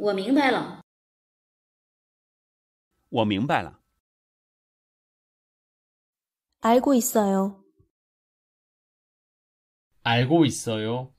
我明白了，我明白了，알고있어 요， 알고있어 요。